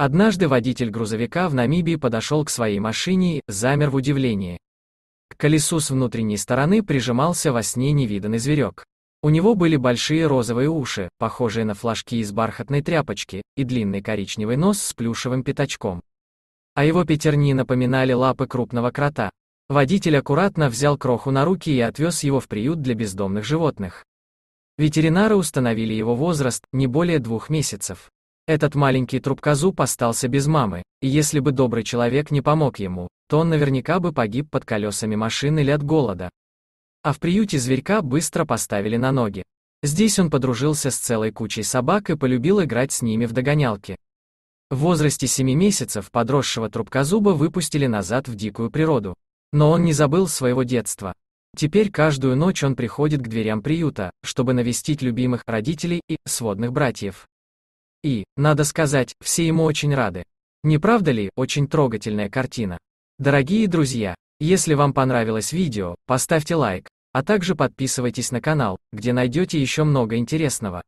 Однажды водитель грузовика в Намибии подошел к своей машине замер в удивлении. К колесу с внутренней стороны прижимался во сне невиданный зверек. У него были большие розовые уши, похожие на флажки из бархатной тряпочки, и длинный коричневый нос с плюшевым пятачком. А его пятерни напоминали лапы крупного крота. Водитель аккуратно взял кроху на руки и отвез его в приют для бездомных животных. Ветеринары установили его возраст, не более двух месяцев. Этот маленький трубкозуб остался без мамы, и если бы добрый человек не помог ему, то он наверняка бы погиб под колесами машины или от голода. А в приюте зверька быстро поставили на ноги. Здесь он подружился с целой кучей собак и полюбил играть с ними в догонялки. В возрасте 7 месяцев подросшего трубкозуба выпустили назад в дикую природу. Но он не забыл своего детства. Теперь каждую ночь он приходит к дверям приюта, чтобы навестить любимых родителей и сводных братьев. И, надо сказать, все ему очень рады. Не правда ли, очень трогательная картина? Дорогие друзья, если вам понравилось видео, поставьте лайк, а также подписывайтесь на канал, где найдете еще много интересного.